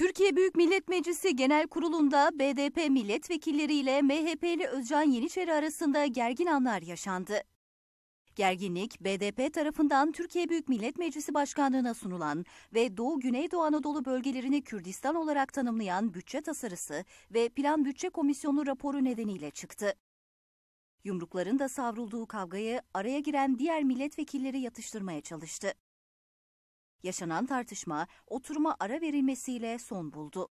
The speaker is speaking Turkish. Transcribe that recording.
Türkiye Büyük Millet Meclisi Genel Kurulu'nda BDP milletvekilleriyle MHP'li Özcan Yeniçeri arasında gergin anlar yaşandı. Gerginlik, BDP tarafından Türkiye Büyük Millet Meclisi Başkanlığı'na sunulan ve Doğu Güneydoğu Anadolu bölgelerini Kürdistan olarak tanımlayan bütçe tasarısı ve Plan Bütçe Komisyonu raporu nedeniyle çıktı. Yumrukların da savrulduğu kavgayı araya giren diğer milletvekilleri yatıştırmaya çalıştı. Yaşanan tartışma oturuma ara verilmesiyle son buldu.